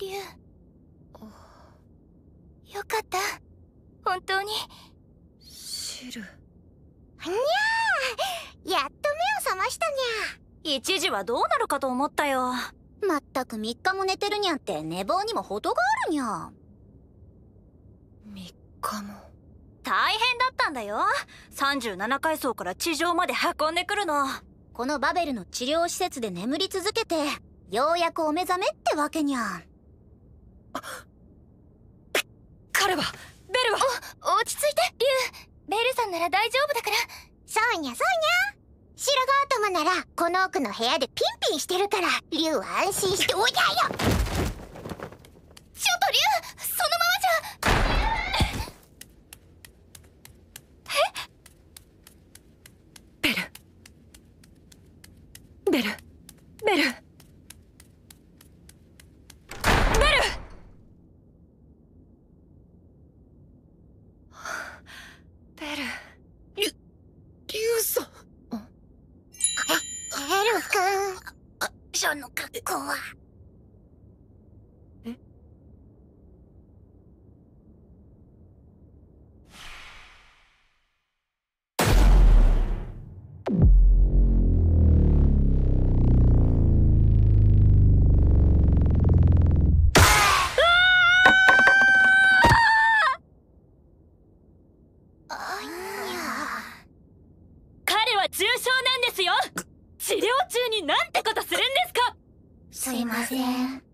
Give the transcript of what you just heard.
竜よかった本当にシルにゃーやっと目を覚ましたにゃ一時はどうなるかと思ったよまったく3日も寝てるにゃって寝坊にも程があるにゃ3日も大変だったんだよ37階層から地上まで運んでくるのこのバベルの治療施設で眠り続けてようやくお目覚めってわけにゃ彼はベルは落ち着いてリュウベルさんなら大丈夫だからそうにゃそうにゃ白髪頭ならこの奥の部屋でピンピンしてるからリュウは安心しておやよちょっとリュウそのままじゃえベルベルベル彼その格好は重傷なんですよ治療中になんてことするんですかすいません